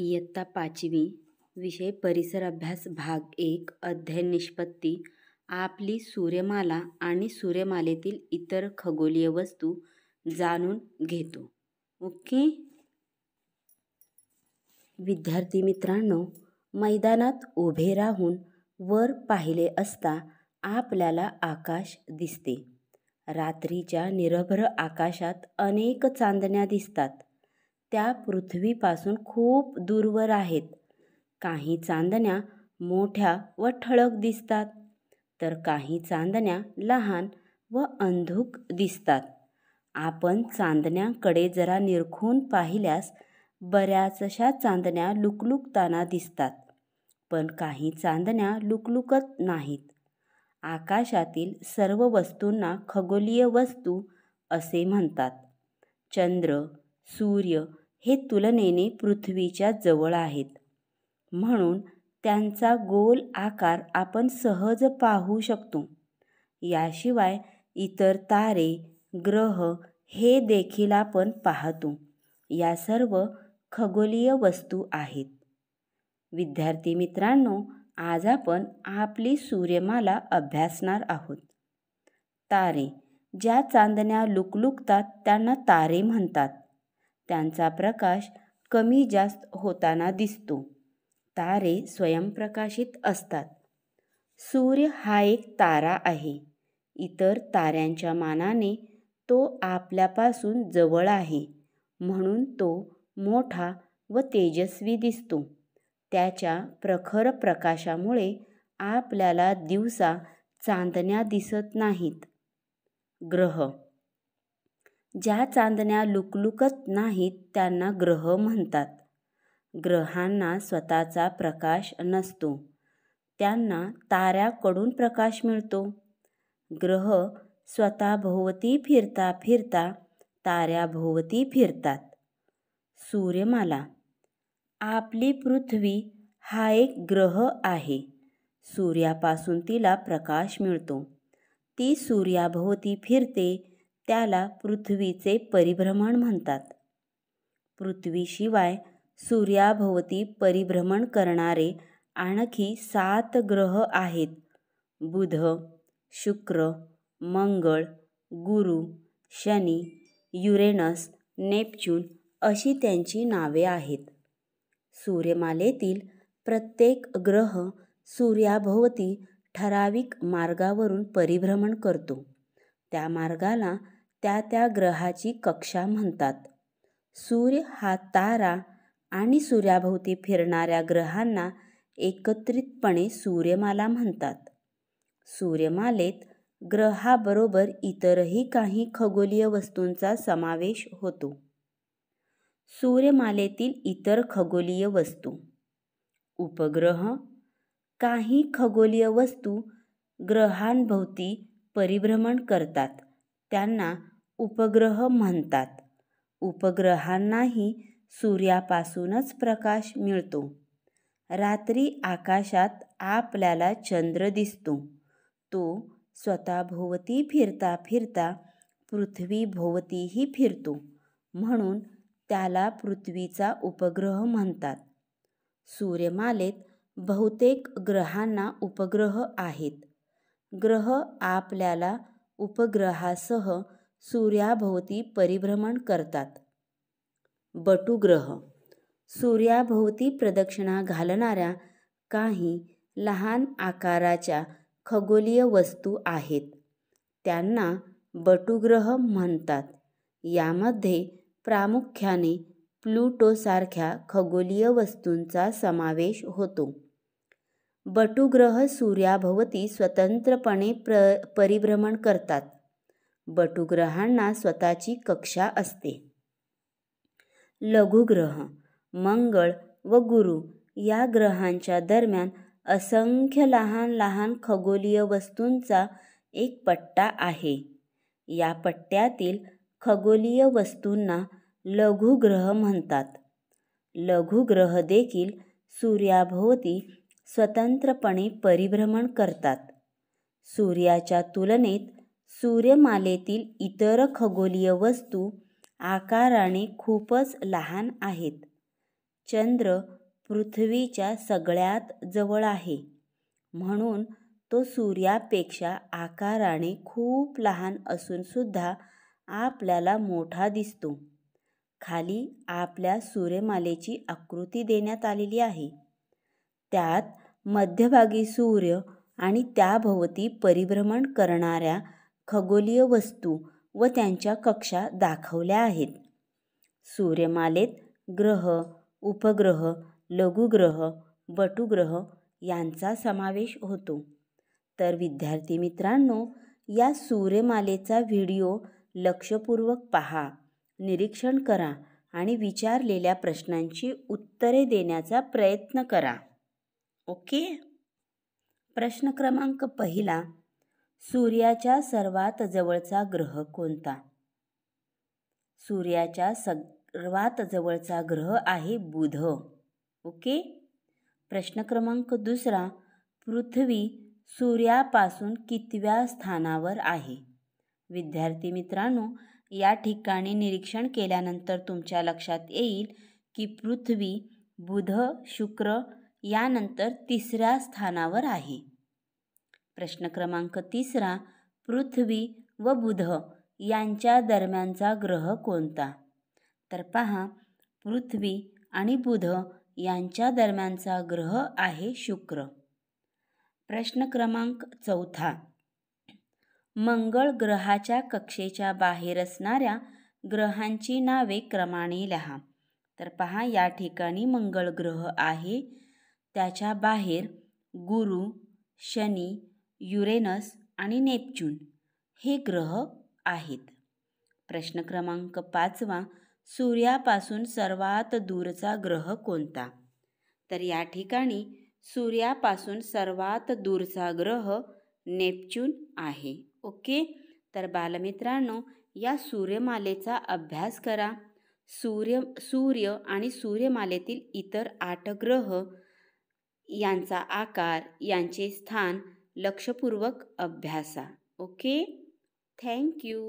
इयत्ता पाचवी विषय परिसर अभ्यास भाग एक अध्ययन निष्पत्ती आपली सूर्यमाला आणि सूर्यमालेतील इतर खगोलीय वस्तू जाणून घेतो ओके विद्यार्थी मित्रांनो मैदानात उभे राहून वर पाहिले असता आपल्याला आकाश दिसते रात्रीच्या निरभ्र आकाशात अनेक चांदण्या दिसतात त्या पृथ्वीपासून खूप दूरवर आहेत काही चांदण्या मोठ्या व ठळक दिसतात तर काही चांदण्या लहान व अंधुक दिसतात आपण चांदण्याकडे जरा निरखून पाहिल्यास बऱ्याचशा चांदण्या लुकलुकताना दिसतात पण काही चांदण्या लुकलुकत नाहीत आकाशातील सर्व वस्तूंना खगोलीय वस्तू असे म्हणतात चंद्र सूर्य हे तुलनेने पृथ्वीच्या जवळ आहेत म्हणून त्यांचा गोल आकार आपण सहज पाहू शकतो याशिवाय इतर तारे ग्रह हे देखील आपण पाहतो या सर्व खगोलीय वस्तू आहेत विद्यार्थी मित्रांनो आज आपण आपली सूर्यमाला अभ्यासणार आहोत तारे ज्या चांदण्या लुकलुकतात त्यांना तारे म्हणतात त्यांचा प्रकाश कमी जास्त होताना दिसतो तारे स्वयंप्रकाशित असतात सूर्य हा एक तारा आहे इतर ताऱ्यांच्या मानाने तो आपल्यापासून जवळ आहे म्हणून तो मोठा व तेजस्वी दिसतो त्याच्या प्रखर प्रकाशामुळे आपल्याला दिवसा चांदण्या दिसत नाहीत ग्रह ज्या चांदण्या लुकलुकत नाहीत त्यांना ग्रह म्हणतात ग्रहांना स्वतःचा प्रकाश नसतो त्यांना ताऱ्याकडून प्रकाश मिळतो ग्रह स्वतःभोवती फिरता फिरता ताऱ्याभोवती फिरतात सूर्यमाला आपली पृथ्वी हा एक ग्रह आहे सूर्यापासून तिला प्रकाश मिळतो ती सूर्याभोवती फिरते त्याला पृथ्वीचे परिभ्रमण म्हणतात पृथ्वीशिवाय सूर्याभोवती परिभ्रमण करणारे आणखी सात ग्रह आहेत बुध शुक्र मंगळ गुरु शनी युरेनस नेपच्यून अशी त्यांची नावे आहेत सूर्यमालेतील प्रत्येक ग्रह सूर्याभोवती ठराविक मार्गावरून परिभ्रमण करतो त्या मार्गाला त्या त्या ग्रहाची कक्षा म्हणतात सूर्य हा तारा आणि सूर्याभोवती फिरणाऱ्या ग्रहांना एकत्रितपणे सूर्यमाला म्हणतात सूर्यमालेत ग्रहाबरोबर इतरही काही खगोलीय वस्तूंचा समावेश होतो सूर्यमालेतील इतर खगोलीय वस्तू उपग्रह काही खगोलीय वस्तू ग्रहांभोवती परिभ्रमण करतात त्यांना उपग्रह म्हणतात उपग्रहांनाही सूर्यापासूनच प्रकाश मिळतो रात्री आकाशात आपल्याला चंद्र दिसतो तो स्वतःभोवती फिरता फिरता पृथ्वीभोवतीही फिरतो म्हणून त्याला पृथ्वीचा उपग्रह म्हणतात सूर्यमालेत बहुतेक ग्रहांना उपग्रह आहेत ग्रह आपल्याला उपग्रहासह सूर्याभोवती परिभ्रमण करतात बटुग्रह सूर्याभोवती प्रदक्षिणा घालणाऱ्या काही लहान आकाराच्या खगोलीय वस्तू आहेत त्यांना बटुग्रह म्हणतात यामध्ये प्रामुख्याने प्लुटोसारख्या खगोलीय वस्तूंचा समावेश होतो बटुग्रह सूर्याभोवती स्वतंत्रपणे प्र परिभ्रमण करतात बटुग्रहांना स्वतःची कक्षा असते लघुग्रह मंगळ व गुरु या ग्रहांच्या दरम्यान असंख्य लहान लहान खगोलीय वस्तूंचा एक पट्टा आहे या पट्ट्यातील खगोलीय वस्तूंना लघुग्रह म्हणतात लघुग्रह देखील सूर्याभोवती स्वतंत्रपणे परिभ्रमण करतात सूर्याच्या तुलनेत सूर्यमालेतील इतर खगोलीय वस्तू आकाराने खूपच लहान आहेत चंद्र पृथ्वीच्या सगळ्यात जवळ आहे म्हणून तो सूर्यापेक्षा आकाराने खूप लहान असूनसुद्धा आपल्याला मोठा दिसतो खाली आपल्या सूर्यमालेची आकृती देण्यात आलेली आहे त्यात मध्यभागी सूर्य आणि त्याभोवती परिभ्रमण करणाऱ्या खगोलीय वस्तू व त्यांच्या कक्षा दाखवल्या आहेत सूर्यमालेत ग्रह उपग्रह लघुग्रह बटुग्रह यांचा समावेश होतो तर विद्यार्थी मित्रांनो या सूर्यमालेचा व्हिडिओ लक्षपूर्वक पहा निरीक्षण करा आणि विचारलेल्या प्रश्नांची उत्तरे देण्याचा प्रयत्न करा ओके प्रश्न क्रमांक पहिला सूर्याच्या सर्वात जवळचा ग्रह कोणता सूर्याच्या सर्वात जवळचा ग्रह आहे बुध ओके प्रश्न क्रमांक दुसरा पृथ्वी सूर्यापासून कितव्या स्थानावर आहे विद्यार्थी मित्रांनो या ठिकाणी निरीक्षण केल्यानंतर तुमच्या लक्षात येईल की पृथ्वी बुध शुक्र यानंतर तिसऱ्या स्थानावर आहे प्रश्न क्रमांक तिसरा पृथ्वी व बुध यांच्या दरम्यानचा ग्रह कोणता तर पहा पृथ्वी आणि बुध यांच्या दरम्यानचा ग्रह आहे शुक्र प्रश्न क्रमांक चौथा मंगळ ग्रहाच्या कक्षेच्या बाहेर असणाऱ्या ग्रहांची नावे क्रमाने लिहा तर पहा या ठिकाणी मंगळ ग्रह आहे त्याच्या बाहेर गुरु शनी युरेनस आणि नेपच्यून हे ग्रह आहेत प्रश्न क्रमांक पाचवा सूर्यापासून सर्वात दूरचा ग्रह कोणता तर या ठिकाणी सूर्यापासून सर्वात दूरचा ग्रह नेपच्यून आहे ओके तर बालमित्रांनो या सूर्यमालेचा अभ्यास करा सूर्य सूर्य आणि सूर्यमालेतील इतर आठ ग्रह यांचा आकार यांचे स्थान लक्षपूर्वक अभ्यासा ओके थँक्यू